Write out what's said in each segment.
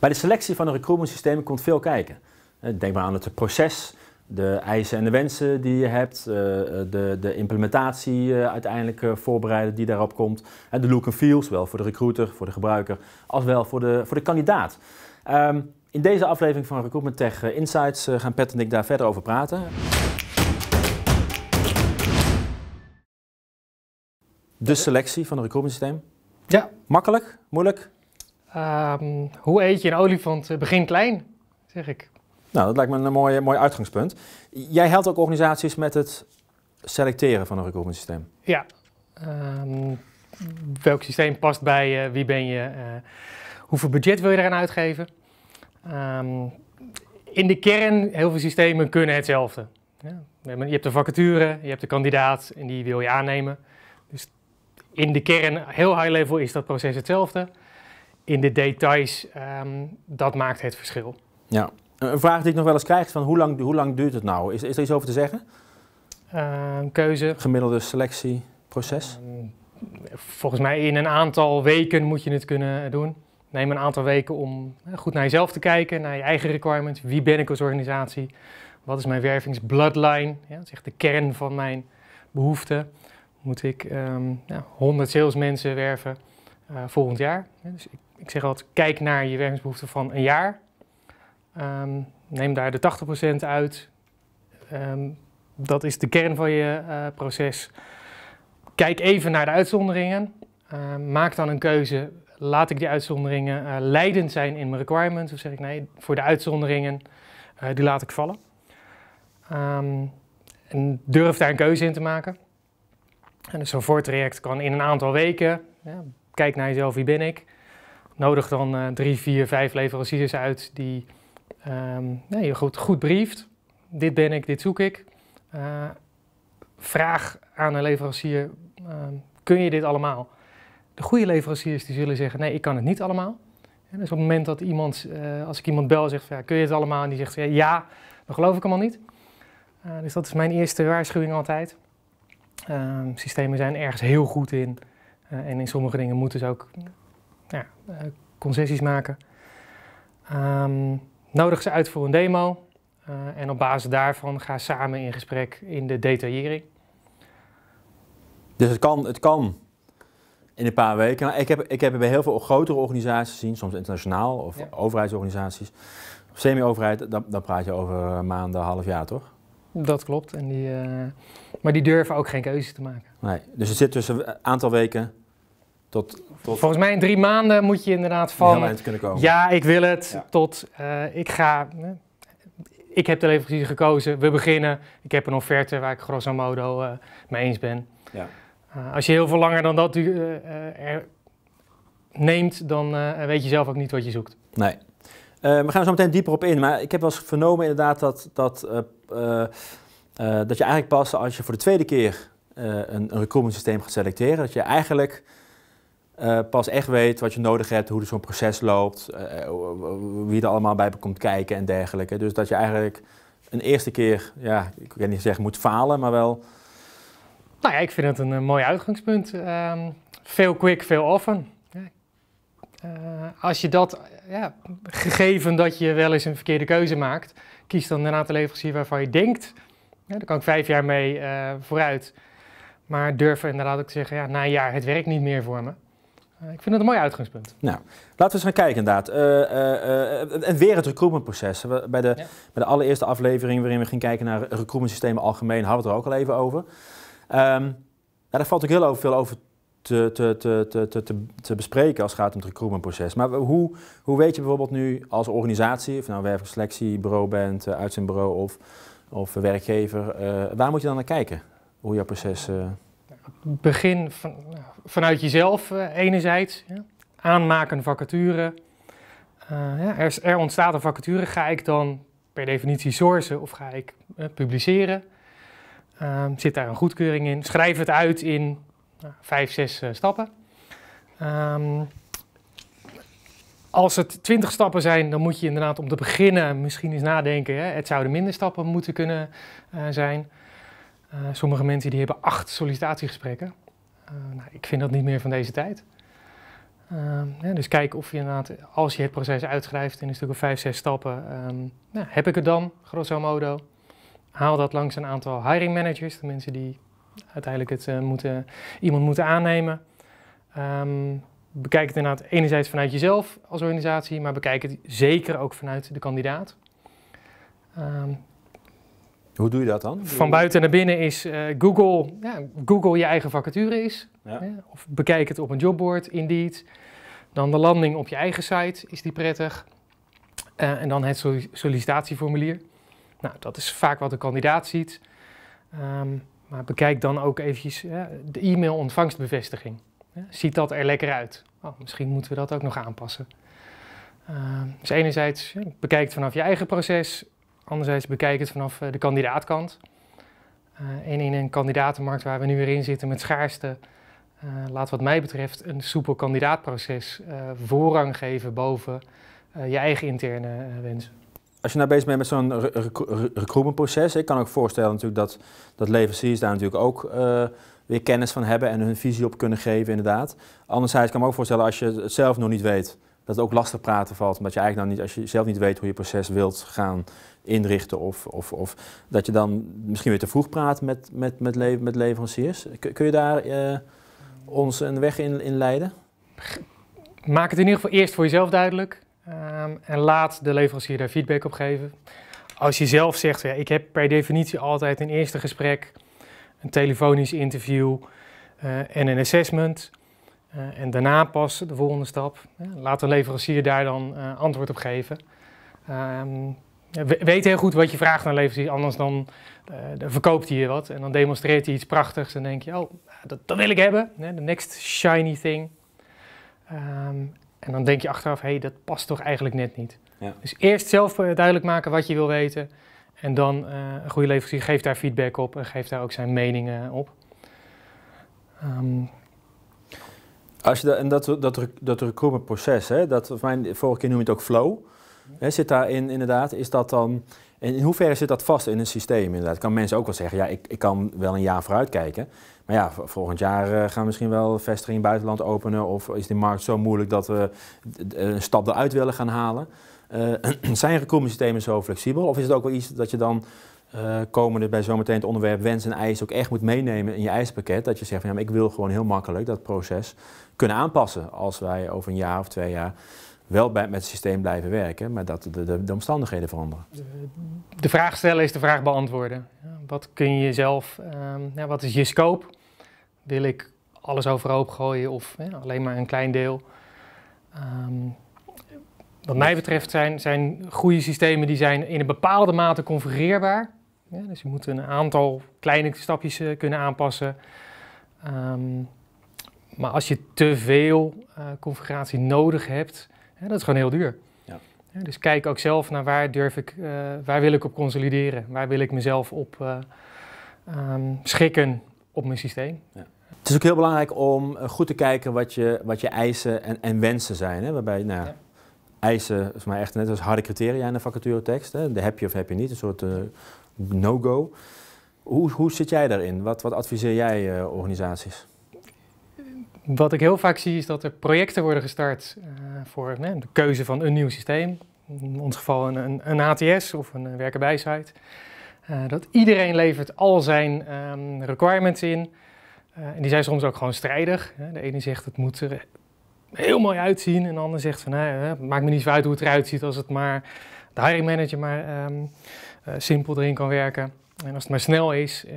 Bij de selectie van een recruitment systeem komt veel kijken. Eh, denk maar aan het proces, de eisen en de wensen die je hebt, eh, de, de implementatie eh, uiteindelijk voorbereiden die daarop komt, de look and feel, zowel voor de recruiter, voor de gebruiker, als wel voor de, voor de kandidaat. Ehm, in deze aflevering van Recruitment Tech Insights gaan Pet en ik daar verder over praten. De selectie van een recruitment systeem. Ja. Makkelijk? Moeilijk? Ehm, hoe eet je een olifant? Eh, begin klein, zeg ik. Nou, dat lijkt me een eh, mooi, eh, mooi uitgangspunt. Jij helpt ook organisaties met het selecteren van een recruitment systeem. Ja. Ehm, welk systeem past bij je? wie ben je? hoeveel budget wil je eraan uitgeven? Ehm, in de kern, heel veel systemen kunnen hetzelfde. Ja. Je hebt de vacature, je hebt de kandidaat en die wil je aannemen. Dus in de kern, heel high level, is dat proces hetzelfde in de details, um, dat maakt het verschil. Ja, een vraag die ik nog wel eens krijg is van hoe lang, hoe lang duurt het nou? Is, is er iets over te zeggen? Uh, keuze. Gemiddelde selectieproces? Ehm, volgens mij in een aantal weken moet je het kunnen doen. Neem een aantal weken om eh, goed naar jezelf te kijken, naar je eigen requirements. Wie ben ik als organisatie? Wat is mijn wervingsbloodline? Ja, dat is echt de kern van mijn behoeften. Moet ik ja, 100 salesmensen werven eh, volgend jaar? dus ik ik zeg altijd, kijk naar je werkingsbehoefte van een jaar. Ehm, neem daar de 80% uit. Ehm, dat is de kern van je eh, proces. Kijk even naar de uitzonderingen. Ehm, maak dan een keuze. Laat ik die uitzonderingen eh, leidend zijn in mijn requirements? Of zeg ik nee, voor de uitzonderingen, eh, die laat ik vallen. en durf daar een keuze in te maken. En dus zo'n voortraject kan in een aantal weken. Ja, kijk naar jezelf, wie ben ik? nodig dan eh, drie, vier, vijf leveranciers uit die um, ja, goed, goed brieft. Dit ben ik, dit zoek ik. Eh, vraag aan een leverancier, ehm, kun je dit allemaal? De goede leveranciers die zullen zeggen, nee, ik kan het niet allemaal. En dus op het moment dat iemand, eh, als ik iemand bel, zegt, ja, kun je het allemaal? En die zegt, ja, dan geloof ik hem al niet. dus dat is mijn eerste waarschuwing altijd. Ehm, systemen zijn ergens heel goed in. en in sommige dingen moeten ze ook eh, concessies maken. Um, nodig ze uit voor een demo eh, en op basis daarvan ga samen in gesprek in de detaillering. Dus het kan, het kan in een paar weken. Maar ik heb, ik heb bij heel veel grotere organisaties gezien, soms internationaal of overheidsorganisaties, semi-overheid, dan, praat je over maanden, half jaar toch? Dat klopt. En die, eh, maar die durven ook geen keuzes te maken. Nee, dus het zit tussen een aantal weken tot, tot... Volgens mij in drie maanden moet je inderdaad van... Ja, ik wil het, tot eh, ik ga... ik heb de leverancier gekozen, we beginnen. Ik heb een offerte waar ik grosso modo eh, mee eens ben. Ja. Eh, als je heel veel langer dan dat er neemt, dan weet je zelf ook niet wat je zoekt. Nee. we gaan zo meteen dieper op in, maar ik heb wel eens vernomen inderdaad dat, dat, dat je eigenlijk pas als je voor de tweede keer een, een recruitment systeem gaat selecteren, dat je eigenlijk eh, pas echt weet wat je nodig hebt, hoe zo'n proces loopt, eh, eh, wie er allemaal bij komt kijken en dergelijke. Dus dat je eigenlijk een eerste keer, ja, ik weet niet zeggen moet falen, maar wel. Nou ja, ik vind het een, mooi uitgangspunt. Ehm, veel quick, veel often. als je dat, ja, gegeven dat je wel eens een verkeerde keuze maakt, kies dan een aantal leveranciers waarvan je denkt, ja, daar kan ik vijf jaar mee vooruit. Maar durf inderdaad ook te zeggen, ja, na een jaar, het werkt niet meer voor me. Eh, ik vind het een mooi uitgangspunt. Nou, laten we eens gaan kijken inderdaad. Eh, eh, en weer het recruitmentproces. Bij de, bij de allereerste aflevering waarin we gingen kijken naar recruitmentsystemen algemeen, hadden we het er ook al even over. Ehm, daar valt ook heel veel over te, te, te, te, te, bespreken als het gaat om het recruitmentproces. Maar hoe, hoe weet je bijvoorbeeld nu als organisatie, of nou selectiebureau bent, uitzendbureau of, of werkgever, waar moet je dan naar kijken? Hoe jouw proces begin van, vanuit jezelf eh, enerzijds. Ja. Aanmaken vacature. Eh, ja, er, er, ontstaat een vacature. Ga ik dan per definitie sourcen of ga ik eh, publiceren? Ehm, zit daar een goedkeuring in? Schrijf het uit in nou, vijf, zes stappen. Ehm, als het twintig stappen zijn, dan moet je inderdaad om te beginnen misschien eens nadenken. Hè? Het zouden minder stappen moeten kunnen zijn. Eh, sommige mensen die hebben acht sollicitatiegesprekken. Eh, nou, ik vind dat niet meer van deze tijd. ja, ehm, dus kijk of je inderdaad, als je het proces uitschrijft in een stuk of vijf, zes stappen, ehm, nou, heb ik het dan, grosso modo. Haal dat langs een aantal hiring managers, de mensen die uiteindelijk het, eh, moeten, iemand moeten aannemen. Ehm, bekijk het inderdaad enerzijds vanuit jezelf als organisatie, maar bekijk het zeker ook vanuit de kandidaat. Um, hoe doe je dat dan? Van buiten naar binnen is eh, Google, ja, Google je eigen vacature is. of bekijk het op een jobboard, Indeed. Dan de landing op je eigen site, is die prettig. Eh, en dan het sollicitatieformulier. Nou, dat is vaak wat de kandidaat ziet. Ehm, maar bekijk dan ook eventjes de e-mail ontvangstbevestiging. ziet dat er lekker uit? Oh, misschien moeten we dat ook nog aanpassen. Ehm, dus enerzijds bekijk het vanaf je eigen proces Anderzijds bekijk het vanaf eh, de kandidaatkant. en eh, in een kandidatenmarkt waar we nu weer in zitten met schaarste, eh, laat wat mij betreft een soepel kandidaatproces voorrang geven boven je eigen interne wensen. Als je nou bezig bent met zo'n recruitmentproces, ik kan ook voorstellen natuurlijk dat, dat leveranciers daar natuurlijk ook weer kennis van hebben en hun visie op kunnen geven inderdaad. Anderzijds kan ik me ook voorstellen als je het zelf nog niet weet, dat het ook lastig praten valt. Omdat je eigenlijk nou niet, als je zelf niet weet hoe je proces wilt gaan inrichten. Of, of, of dat je dan misschien weer te vroeg praat met, met, met, le met leveranciers. Kun je daar eh, ons een weg in, leiden? Maak het in ieder geval eerst voor jezelf duidelijk. Ehm, en laat de leverancier daar feedback op geven. Als je zelf zegt, ja, ik heb per definitie altijd een eerste gesprek, een telefonisch interview eh, en een assessment. Eh, en daarna pas de volgende stap. Eh, laat de leverancier daar dan eh, antwoord op geven. Ehm, weet heel goed wat je vraagt aan leverancier, anders dan, verkoopt hij je wat. En dan demonstreert hij iets prachtigs en denk je, oh, dat, dat wil ik hebben. De next shiny thing. Ehm, en dan denk je achteraf, hé, hey, dat past toch eigenlijk net niet. Ja. Dus eerst zelf duidelijk maken wat je wil weten. En dan een goede leverancier geeft daar feedback op en geeft daar ook zijn meningen op. Ehm, als je dat, en dat, dat, dat proces hè, dat, of mijn, vorige keer noem je het ook flow. Mhm. Hè, zit daarin inderdaad, is dat dan... En in hoeverre zit dat vast in een systeem inderdaad? Kan mensen ook wel zeggen, ja, ik, ik kan wel een jaar vooruit kijken. Maar ja, volgend jaar eh, gaan we misschien wel vestigingen in het buitenland openen. Of is die markt zo moeilijk dat we een stap eruit willen gaan halen? Uh, zijn systemen zo flexibel? Of is het ook wel iets dat je dan Komen eh, komende bij zometeen het onderwerp wens en eisen ook echt moet meenemen in je eisenpakket Dat je zegt van ja, maar ik wil gewoon heel makkelijk dat proces kunnen aanpassen. Als wij over een jaar of twee jaar wel bij, met het systeem blijven werken, maar dat de, de, omstandigheden veranderen. De, vraag stellen is de vraag beantwoorden. Wat kun je zelf, ehm, ja, wat is je scope? Wil ik alles overhoop gooien of alleen maar een klein deel? Ehm, wat mij betreft zijn, zijn goede systemen die zijn in een bepaalde mate configureerbaar. Ja, dus je moet een aantal kleine stapjes eh, kunnen aanpassen. Ehm, maar als je te veel eh, configuratie nodig hebt, hè, dat is gewoon heel duur. Ja. dus kijk ook zelf naar waar durf ik, uh, waar wil ik op consolideren, waar wil ik mezelf op um, schikken op mijn systeem. Ja. Het is ook heel belangrijk om goed te kijken wat je, wat je eisen en, en wensen zijn. Hè? Waarbij nou, eisen, is maar echt net als harde criteria in de vacaturetekst. Hè? De heb je of heb je niet, een soort no-go. Hoe, hoe zit jij daarin? Wat, wat adviseer jij eh, organisaties? Wat ik heel vaak zie is dat er projecten worden gestart eh, voor de keuze van een nieuw systeem. In ons geval een, een, een HTS of een eh, werken dat iedereen levert al zijn ehm, requirements in. en die zijn soms ook gewoon strijdig. De ene zegt het moet er heel mooi uitzien. En de ander zegt van, nou, hé, maakt me niet zo uit hoe het eruit ziet als het maar de hiring manager maar ehm, eh, simpel erin kan werken. En als het maar snel is. Eh,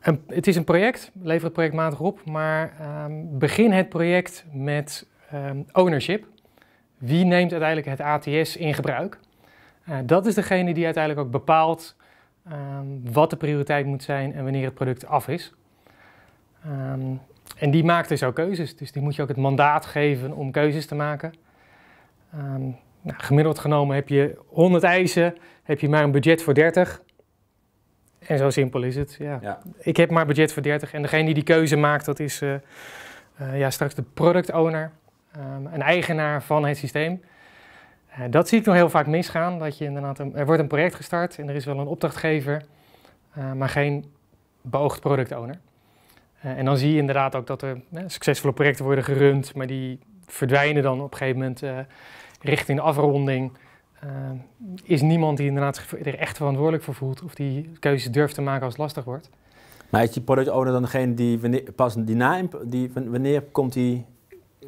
en het is een project, lever het projectmatig op, maar ehm, begin het project met ehm, ownership. Wie neemt uiteindelijk het ATS in gebruik? Eh, dat is degene die uiteindelijk ook bepaalt ehm, wat de prioriteit moet zijn en wanneer het product af is. en die maakt dus ook keuzes, dus die moet je ook het mandaat geven om keuzes te maken. Nou, gemiddeld genomen heb je 100 eisen, heb je maar een budget voor 30. En zo simpel is het. Ja. Ik heb maar budget voor 30. En degene die die keuze maakt, dat is eh, eh, ja, straks de product owner, ehm, een eigenaar van het systeem. Eh, dat zie ik nog heel vaak misgaan. Dat je inderdaad een, er wordt een project gestart en er is wel een opdrachtgever, maar geen beoogd product owner. en dan zie je inderdaad ook dat er succesvolle projecten worden gerund, maar die verdwijnen dan op een gegeven moment richting de afronding eh, is niemand die inderdaad er echt verantwoordelijk voor voelt of die keuzes durft te maken als het lastig wordt. Maar is die product owner dan degene die wanneer, pas die na, die, wanneer komt die,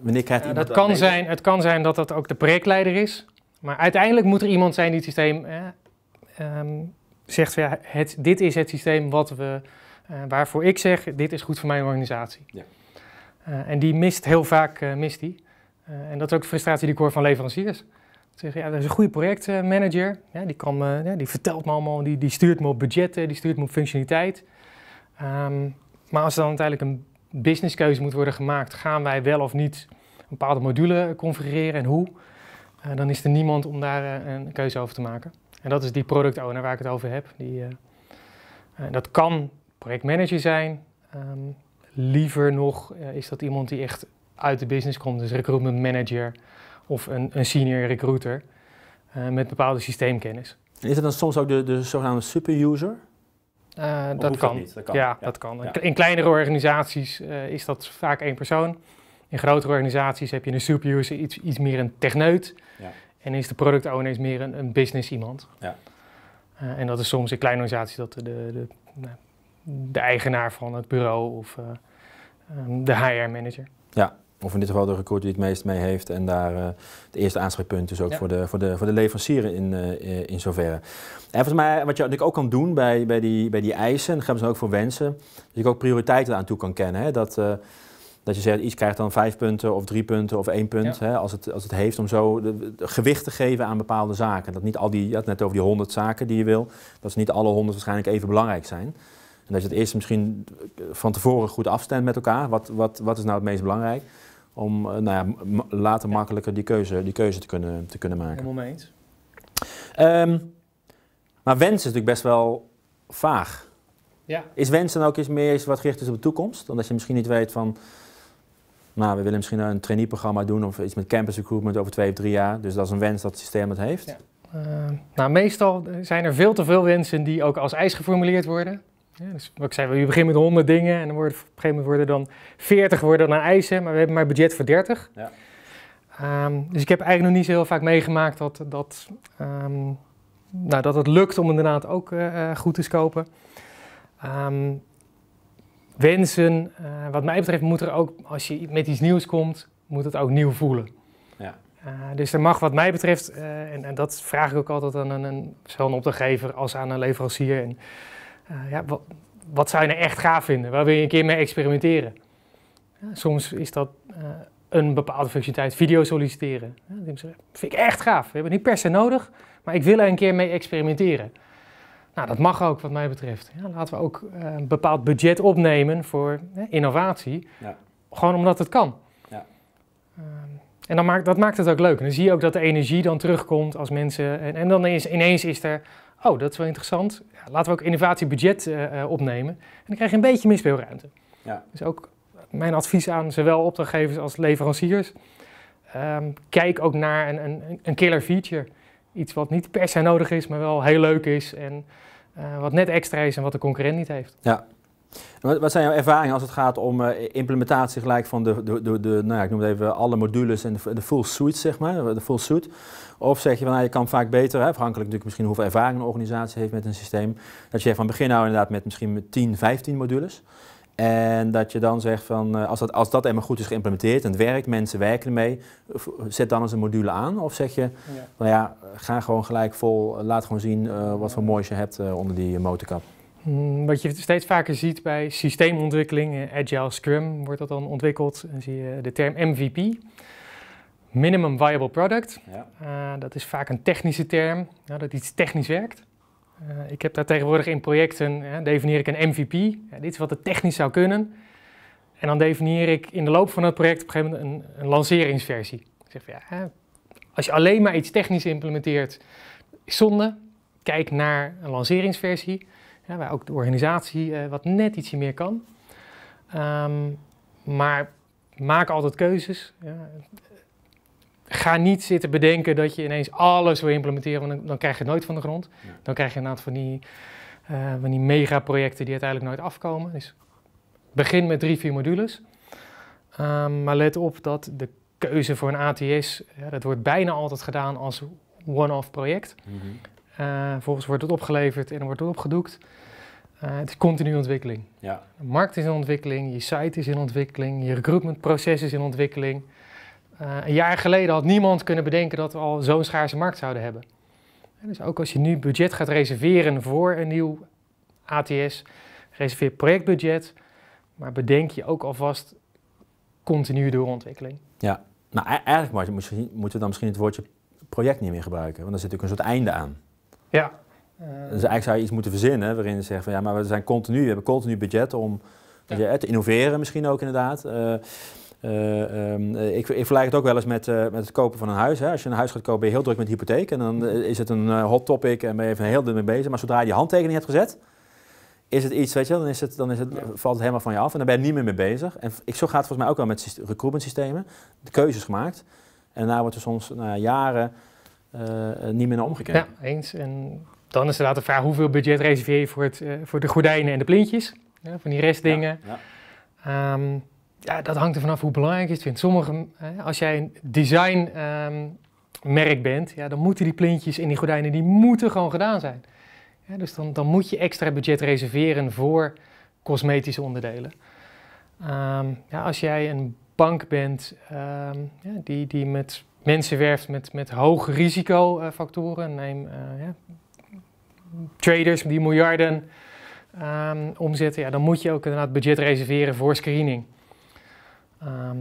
wanneer krijgt uh, iemand dat kan zijn, Het kan zijn dat dat ook de projectleider is, maar uiteindelijk moet er iemand zijn die het systeem ehm, zegt, ja, het, dit is het systeem wat we, eh, waarvoor ik zeg, dit is goed voor mijn organisatie. Ja. Eh, en die mist heel vaak, mist die. Eh, en dat is ook de frustratie die ik hoor van leveranciers. zeggen ja, er is een goede projectmanager, ja, die, kan, die vertelt me allemaal, die, die stuurt me op budgetten, die stuurt me op functionaliteit. Ehm, maar als er dan uiteindelijk een businesskeuze moet worden gemaakt, gaan wij wel of niet een bepaalde module configureren en hoe, eh, dan is er niemand om daar eh, een keuze over te maken. En dat is die product owner waar ik het over heb. Die, dat kan projectmanager zijn. Ehm, liever nog is dat iemand die echt uit de business komt, dus recruitment manager of een, een senior recruiter eh, met bepaalde systeemkennis. En is het dan soms ook de, de zogenaamde superuser? Uh, dat, kan. Ja, dat kan. In kleinere organisaties eh, is dat vaak één persoon. In grotere organisaties heb je een superuser iets, iets meer een techneut. Ja. En is de product owner is meer een, een business iemand. Ja. en dat is soms in kleine organisaties dat de, de, de, eigenaar van het bureau of ehm, de HR manager. Ja, of in dit geval de recruiter die het meest mee heeft en daar uh, eh, het eerste aanspreekpunt is dus ook voor, de, voor, de, voor de leverancier in, uh, in zoverre. En volgens mij, wat je natuurlijk ook kan doen bij, bij, die, bij die eisen, dan dat gaan we ook voor wensen, dat je ook prioriteiten aan toe kan kennen. Hè? Dat, dat je zegt, iets krijgt dan vijf punten of drie punten of één punt, hè? als, het, als het heeft, om zo gewicht te geven aan bepaalde zaken. Dat niet al die, je had net over die honderd zaken die je wil, dat ze niet alle honderd waarschijnlijk even belangrijk zijn. En dat je het eerst misschien van tevoren goed afstemt met elkaar. Wat, wat, wat is nou het meest belangrijk? om eh, nou ja, later makkelijker die keuze, die te, kunnen, te kunnen maken. Helemaal mee eens. Ehm, maar wensen is natuurlijk best wel vaag. Ja. Is wensen ook iets meer wat gericht is op de toekomst? Omdat je misschien niet weet van, nou, we willen misschien een traineeprogramma doen of iets met campus recruitment over twee of drie jaar. Dus dat is een wens dat het systeem het heeft. Ja. Ehm, nou, meestal zijn er veel te veel wensen die ook als eis geformuleerd worden. Ja, dus wat ik zei, je begint met 100 dingen en dan wordt, op een gegeven moment worden dan 40 worden dan eisen, maar we hebben maar budget voor 30. Ja. Ehm, dus ik heb eigenlijk nog niet zo heel vaak meegemaakt dat, dat, ehm, nou, dat het lukt om inderdaad ook eh, eh, goed te scopen. Ehm, wensen, eh, wat mij betreft moet er ook, als je met iets nieuws komt, moet het ook nieuw voelen. dus er mag wat mij betreft, en, en, dat vraag ik ook altijd aan een, zowel een opdrachtgever als aan een leverancier... En, eh, ja, wat, zou je nou echt gaaf vinden? Waar wil je een keer mee experimenteren? Ja, soms is dat eh, een bepaalde functionaliteit, video solliciteren. dat vind ik echt gaaf. We hebben het niet per se nodig, maar ik wil er een keer mee experimenteren. Nou, dat mag ook wat mij betreft. Ja, laten we ook eh, een bepaald budget opnemen voor innovatie. Gewoon omdat het kan. Ehm, en dan maakt, dat maakt het ook leuk. En dan zie je ook dat de energie dan terugkomt als mensen... En, en dan is, ineens is er oh, dat is wel interessant. Ja, laten we ook innovatiebudget eh, eh, opnemen. En dan krijg je een beetje meer speelruimte. Ja. Dus ook mijn advies aan zowel opdrachtgevers als leveranciers. Ehm, kijk ook naar een, een, een, killer feature. Iets wat niet per se nodig is, maar wel heel leuk is en eh, wat net extra is en wat de concurrent niet heeft. Ja, wat zijn jouw ervaringen als het gaat om eh, implementatie gelijk van de, de, de, nou ja, ik noem het even alle modules en de, full suite, zeg maar, de full suite? Of zeg je van nou, je kan vaak beter, hè, afhankelijk natuurlijk misschien hoeveel ervaring een organisatie heeft met een systeem, dat je van begin nou inderdaad met misschien 10, 15 modules. En dat je dan zegt van, eh, als dat, als dat helemaal goed is geïmplementeerd en het werkt, mensen werken ermee, zet dan eens een module aan. Of zeg je, nou ja, ga gewoon gelijk vol, laat gewoon zien eh, wat voor moois je hebt onder die motorkap. Mm, wat je steeds vaker ziet bij systeemontwikkeling, eh, Agile Scrum wordt dat dan ontwikkeld, dan zie je de term MVP. Minimum Viable Product. Ja. Eh, dat is vaak een technische term, dat iets technisch werkt. Eh, ik heb daar tegenwoordig in projecten, definieer ik een MVP. dit is wat het technisch zou kunnen. En dan definieer ik in de loop van het project op een gegeven moment een, een lanceringsversie. Ik zeg van, ja, als je alleen maar iets technisch implementeert, zonde. Kijk naar een lanceringsversie. Ja, waar ook de organisatie eh, wat net ietsje meer kan. Ehm, maar maak altijd keuzes. Ja. Ga niet zitten bedenken dat je ineens alles wil implementeren, want dan, krijg je het nooit van de grond. Dan krijg je aantal van die, eh, van die megaprojecten die uiteindelijk nooit afkomen. Dus begin met drie, vier modules. Ehm, maar let op dat de keuze voor een ATS, ja, dat wordt bijna altijd gedaan als one-off project. Mhm. Eh, vervolgens wordt het opgeleverd en dan wordt het opgedoekt. Eh, het is continu ontwikkeling. Ja. De markt is in ontwikkeling, je site is in ontwikkeling, je recruitmentproces is in ontwikkeling. Eh, een jaar geleden had niemand kunnen bedenken dat we al zo'n schaarse markt zouden hebben. En dus ook als je nu budget gaat reserveren voor een nieuw ATS, reserveer projectbudget, maar bedenk je ook alvast continu ontwikkeling. Ja, nou e-, eigenlijk moeten we dan misschien het woordje project niet meer gebruiken, want daar zit natuurlijk een soort einde aan. Ja. dus eigenlijk zou je iets moeten verzinnen waarin je zegt van ja, maar we, zijn continu, we hebben continu budget om ja. te innoveren misschien ook inderdaad. Eh, eh, ehm, eh, ik, ik, vergelijk het ook wel eens met, met het kopen van een huis. Hè. Als je een huis gaat kopen ben je heel druk met hypotheek en dan is het een hot topic en ben je even heel druk mee bezig. Maar zodra je die handtekening hebt gezet, is het iets, weet je dan, is het, dan is het, valt het helemaal van je af en dan ben je niet meer mee bezig. En ik, zo gaat het volgens mij ook wel met recruitment systemen. De keuzes gemaakt en daar wordt er soms na jaren eh, eh, niet meer naar omgekeken. Ja, eens. En dan is inderdaad de vraag hoeveel budget reserveer je voor, het, eh, voor de gordijnen en de plintjes, ja, van die restdingen. Ja, ja, ehm, dat hangt er vanaf hoe belangrijk is. het vindt. Sommige, als jij een designmerk ehm, um, bent, ja, dan moeten die plintjes en die gordijnen, die moeten gewoon gedaan zijn. dus dan, dan moet je extra budget reserveren voor cosmetische onderdelen. Ehm, ja, als jij een bank bent ja, die, die met mensen werft met, met hoge risicofactoren. Eh, Neem eh, ja, traders die miljarden um, omzetten. Ja, dan moet je ook inderdaad budget reserveren voor screening. Ehm,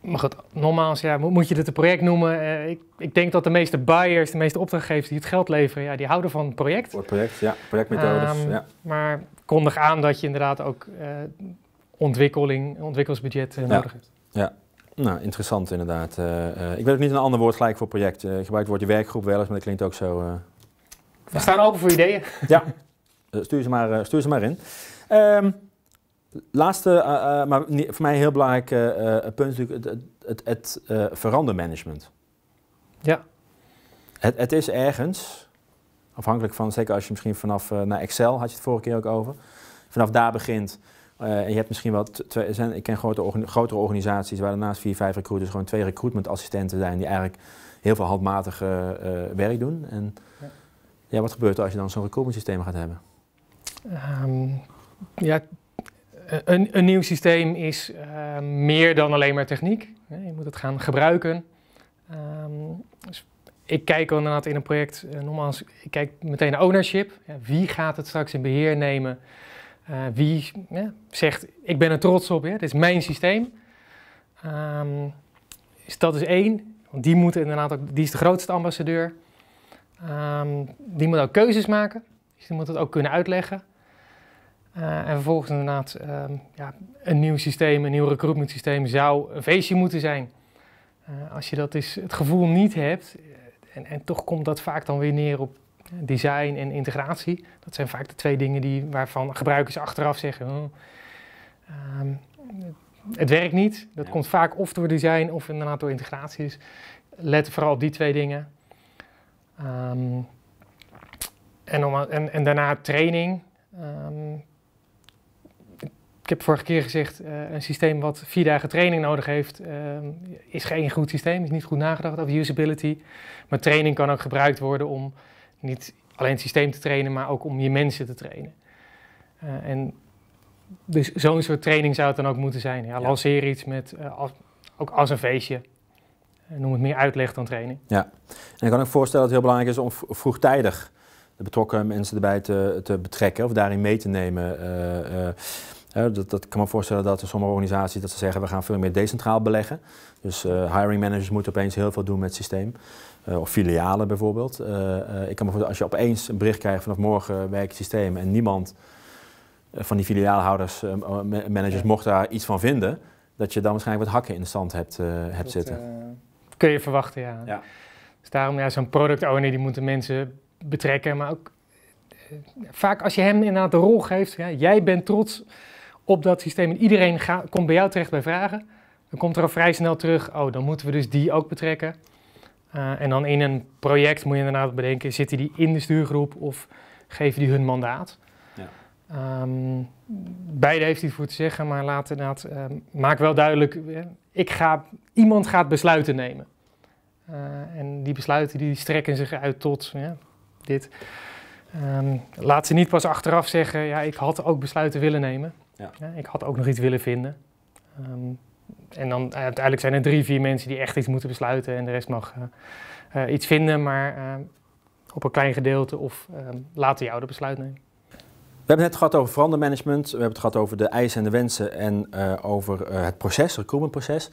maar goed, nogmaals, ja, moet je dit een project noemen? Eh, ik, ik, denk dat de meeste buyers, de meeste opdrachtgevers die het geld leveren, ja, die houden van het project. Het project, ja, projectmethodes. Ehm, ja. Maar kondig aan dat je inderdaad ook ontwikkeling, ontwikkelingsbudget nodig hebt. Ja, nou, interessant inderdaad. Eh, eh, ik weet ook niet een ander woord gelijk voor project. Eh, gebruikt het je werkgroep wel eens, maar dat klinkt ook zo... We staan open voor ideeën. Ja, stuur ze maar, stuur ze maar in. Ehm, laatste, maar voor mij een heel belangrijk uh, punt natuurlijk het, het, het, verandermanagement. Ja. Het, het is ergens, afhankelijk van, zeker als je misschien vanaf naar Excel, had je het vorige keer ook over, vanaf daar begint eh, je hebt misschien wel twee, zijn, ik ken grote, grotere organisaties waar daarnaast vier, vijf recruiters gewoon twee recruitmentassistenten zijn die eigenlijk heel veel handmatig eh, eh, werk doen. En ja. wat gebeurt er als je dan zo'n recruitment systeem gaat hebben? Ehm, ja, een, nieuw systeem is ehm, meer dan alleen maar techniek. Je moet het gaan gebruiken. Um, ik kijk inderdaad in een project, nogmaals, ik kijk meteen naar ownership. Ja, wie gaat het straks in beheer nemen? Eh, wie ja, zegt, ik ben er trots op, hè? dit is mijn systeem. dus dat is één, want die, moet inderdaad ook, die is de grootste ambassadeur. Ehm, die moet ook keuzes maken, dus die moet het ook kunnen uitleggen. Eh, en vervolgens inderdaad, ehm, ja, een nieuw systeem, een nieuw recruitment systeem zou een feestje moeten zijn. Eh, als je dat is, dus het gevoel niet hebt, en, en toch komt dat vaak dan weer neer op design en integratie. Dat zijn vaak de twee dingen die, waarvan gebruikers achteraf zeggen, oh, het werkt niet. Dat komt vaak of door design of inderdaad door integratie. Dus let vooral op die twee dingen. Ehm, en, en, daarna training. Ehm, ik heb vorige keer gezegd, eh, een systeem wat vier dagen training nodig heeft, is geen goed systeem, is niet goed nagedacht over usability. Maar training kan ook gebruikt worden om niet alleen het systeem te trainen, maar ook om je mensen te trainen. Eh, en dus zo'n soort training zou het dan ook moeten zijn. Ja, lanceer iets met, eh, ook als een feestje. Eh, noem het meer uitleg dan training. Ja, en ik kan ook voorstellen dat het heel belangrijk is om vroegtijdig de betrokken mensen erbij te, te betrekken of daarin mee te nemen dat, dat kan me voorstellen dat er sommige organisaties dat ze zeggen we gaan veel meer decentraal beleggen. Dus eh, hiring managers moeten opeens heel veel doen met het systeem. Eh, of filialen bijvoorbeeld. Eh, ik kan me voorstellen als je opeens een bericht krijgt vanaf morgen werkt het systeem en niemand van die filiaalhouders, managers mocht daar iets van vinden, dat je dan waarschijnlijk wat hakken in de stand hebt, dat, zitten. kun je verwachten, ja. ja. Dus daarom, ja, zo'n product owner die moeten mensen betrekken, maar ook vaak als je hem inderdaad de rol geeft, ja, jij bent trots op dat systeem en iedereen komt bij jou terecht bij vragen, dan komt er al vrij snel terug, oh, dan moeten we dus die ook betrekken. Eh, en dan in een project moet je inderdaad bedenken, zitten die in de stuurgroep of geven die hun mandaat? Ja. Ehm, beide heeft iets voor te zeggen, maar laat inderdaad, ehm, maak wel duidelijk, eh, ik ga, iemand gaat besluiten nemen. Eh, en die besluiten die strekken zich uit tot ja, dit. Ehm, laat ze niet pas achteraf zeggen, ja, ik had ook besluiten willen nemen. Ja. ik had ook nog iets willen vinden. Ehm, en dan eh, uiteindelijk zijn er drie, vier mensen die echt iets moeten besluiten en de rest mag eh, eh, iets vinden, maar ehm, op een klein gedeelte of ehm, laten jou de besluit nemen. We hebben het net gehad over verandermanagement, we hebben het gehad over de eisen en de wensen en over het proces, het recruitmentproces.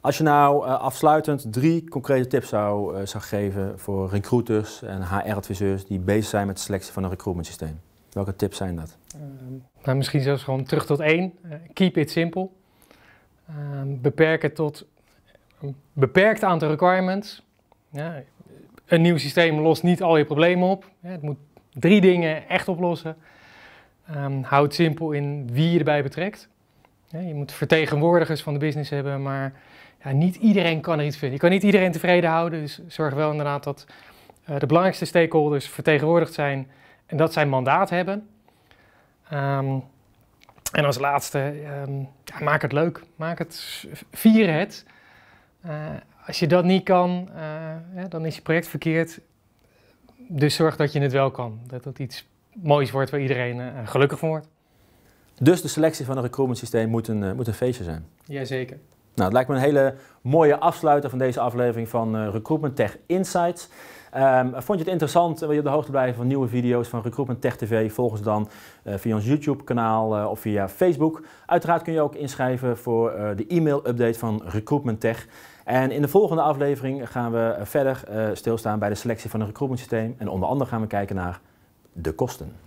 Als je nou afsluitend drie concrete tips zou, zou geven voor recruiters en HR-adviseurs die bezig zijn met de selectie van een recruitment systeem. Welke tips zijn dat? Ehm, nou, misschien zelfs gewoon terug tot één. Eh, keep it simple. Ehm, beperken tot een beperkt aantal requirements. Ja, een nieuw systeem lost niet al je problemen op. het moet drie dingen echt oplossen. Um, houd simpel in wie je erbij betrekt. je moet vertegenwoordigers van de business hebben, maar ja, niet iedereen kan er iets vinden. Je kan niet iedereen tevreden houden, dus zorg wel inderdaad dat eh, de belangrijkste stakeholders vertegenwoordigd zijn en dat zij mandaat hebben. Ehm, en als laatste, ehm, maak het leuk. Maak het, vieren het. Eh, als je dat niet kan, eh, dan is je project verkeerd. Dus zorg dat je het wel kan. Dat het iets moois wordt waar iedereen eh, gelukkig van wordt. Dus de selectie van een recruitment systeem moet een, moet een feestje zijn. Jazeker. Nou, het lijkt me een hele mooie afsluiter van deze aflevering van Recruitment Tech Insights. Ehm, vond je het interessant? Eh, wil je op de hoogte blijven van nieuwe video's van Recruitment Tech TV? Volg ons dan eh, via ons YouTube-kanaal eh, of via Facebook. Uiteraard kun je ook inschrijven voor de e-mail-update van Recruitment Tech. En in de volgende aflevering gaan we verder stilstaan bij de selectie van een recruitment systeem. En onder andere gaan we kijken naar de kosten.